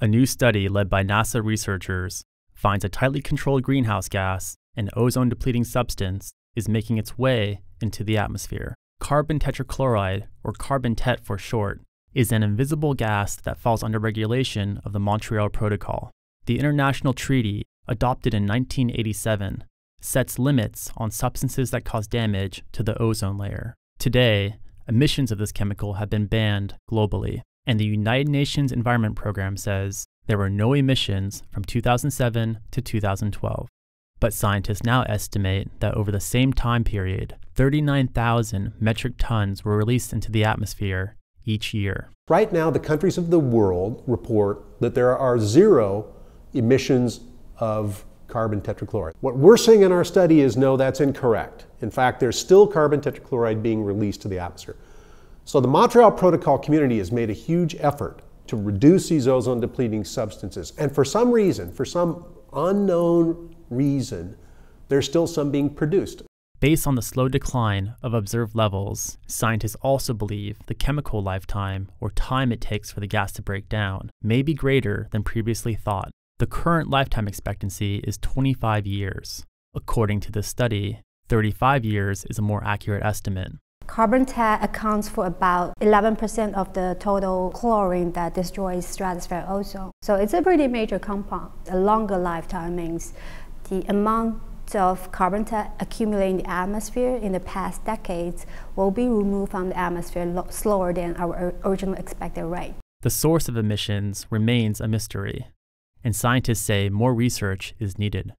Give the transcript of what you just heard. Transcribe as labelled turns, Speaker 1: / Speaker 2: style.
Speaker 1: A new study led by NASA researchers finds a tightly controlled greenhouse gas, an ozone depleting substance, is making its way into the atmosphere. Carbon tetrachloride, or carbon tet for short, is an invisible gas that falls under regulation of the Montreal Protocol. The international treaty, adopted in 1987, sets limits on substances that cause damage to the ozone layer. Today, emissions of this chemical have been banned globally. And the United Nations Environment Program says there were no emissions from 2007 to 2012. But scientists now estimate that over the same time period, 39,000 metric tons were released into the atmosphere each year.
Speaker 2: Right now, the countries of the world report that there are zero emissions of carbon tetrachloride. What we're seeing in our study is no, that's incorrect. In fact, there's still carbon tetrachloride being released to the atmosphere. So the Montreal Protocol community has made a huge effort to reduce these ozone depleting substances. And for some reason, for some unknown reason, there's still some being produced.
Speaker 1: Based on the slow decline of observed levels, scientists also believe the chemical lifetime, or time it takes for the gas to break down, may be greater than previously thought. The current lifetime expectancy is 25 years. According to this study, 35 years is a more accurate estimate.
Speaker 3: Carbon tax accounts for about 11% of the total chlorine that destroys stratosphere ozone. So it's a pretty major compound. A longer lifetime means the amount of carbon tax accumulating in the atmosphere in the past decades will be removed from the atmosphere slower than our original expected rate.
Speaker 1: The source of emissions remains a mystery, and scientists say more research is needed.